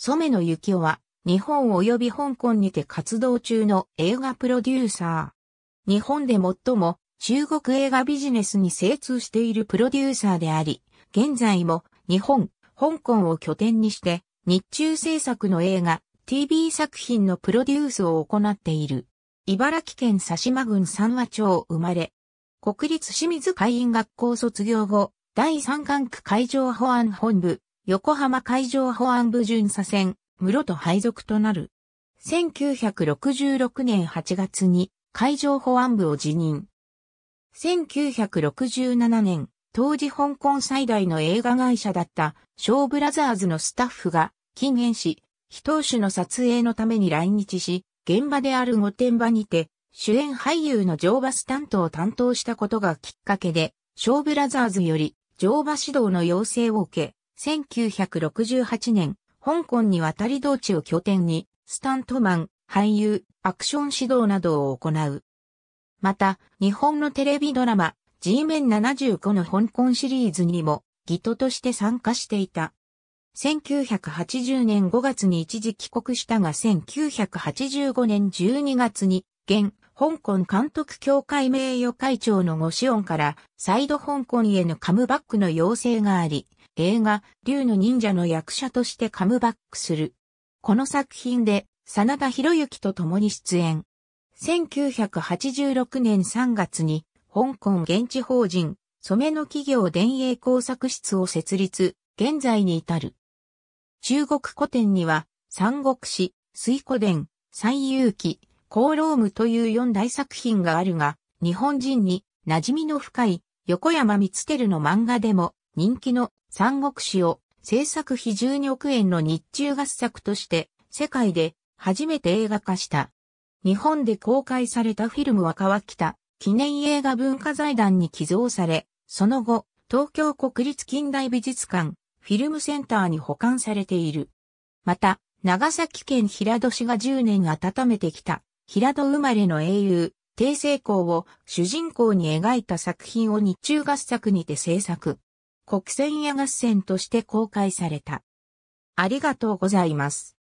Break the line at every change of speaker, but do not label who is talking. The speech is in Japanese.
染野幸雄は、日本及び香港にて活動中の映画プロデューサー。日本で最も中国映画ビジネスに精通しているプロデューサーであり、現在も日本、香港を拠点にして、日中制作の映画、TV 作品のプロデュースを行っている。茨城県佐島郡三和町生まれ。国立清水海員学校卒業後、第三管区海上保安本部、横浜海上保安部巡査船、室戸配属となる。1966年8月に海上保安部を辞任。1967年、当時香港最大の映画会社だったショーブラザーズのスタッフが禁煙し、非当主の撮影のために来日し、現場である御殿場にて、主演俳優の乗馬スタントを担当したことがきっかけで、ショーブラザーズより乗馬指導の要請を受け、1968年、香港に渡り道地を拠点に、スタントマン、俳優、アクション指導などを行う。また、日本のテレビドラマ、G メン75の香港シリーズにも、ギトとして参加していた。1980年5月に一時帰国したが1985年12月に、現、香港監督協会名誉会長のゴシオンから、サイド香港へのカムバックの要請があり、映画、竜の忍者の役者としてカムバックする。この作品で、真田広之と共に出演。1986年3月に、香港現地法人、染めの企業伝営工作室を設立、現在に至る。中国古典には、三国志、水古伝、三遊記、コーロームという四大作品があるが、日本人に馴染みの深い横山光輝の漫画でも人気の三国志を制作費12億円の日中合作として世界で初めて映画化した。日本で公開されたフィルムは川北記念映画文化財団に寄贈され、その後、東京国立近代美術館、フィルムセンターに保管されている。また、長崎県平戸市が10年温めてきた、平戸生まれの英雄、帝成功を主人公に描いた作品を日中合作にて制作。国戦や合戦として公開された。ありがとうございます。